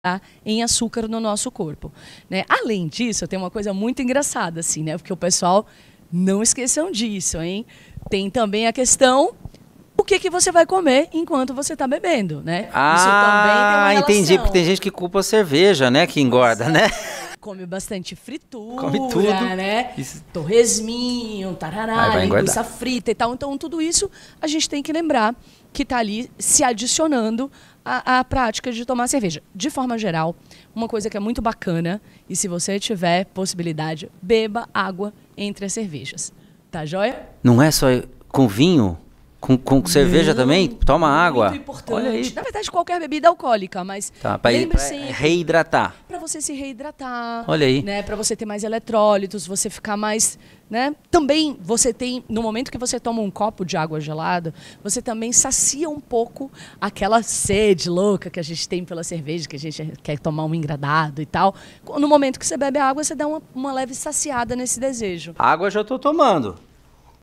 Tá? em açúcar no nosso corpo. Né? Além disso, tem uma coisa muito engraçada, assim, né? Porque o pessoal, não esqueçam disso, hein? Tem também a questão o que, que você vai comer enquanto você está bebendo, né? Ah, entendi, porque tem gente que culpa a cerveja, né? Que engorda, né? Come bastante fritura, Come tudo. né? Isso. Torresminho, tarará, vai, linguiça frita e tal. Então, tudo isso a gente tem que lembrar que está ali se adicionando a, a prática de tomar cerveja. De forma geral, uma coisa que é muito bacana, e se você tiver possibilidade, beba água entre as cervejas. Tá joia? Não é só com vinho? Com, com cerveja também? Toma água. Muito importante. Olha aí. Na verdade, qualquer bebida alcoólica, mas tá, pra, pra reidratar. Para você se reidratar. Olha aí. Né, para você ter mais eletrólitos, você ficar mais, né? Também você tem no momento que você toma um copo de água gelada, você também sacia um pouco aquela sede louca que a gente tem pela cerveja, que a gente quer tomar um engradado e tal. No momento que você bebe água, você dá uma, uma leve saciada nesse desejo. água já estou tomando.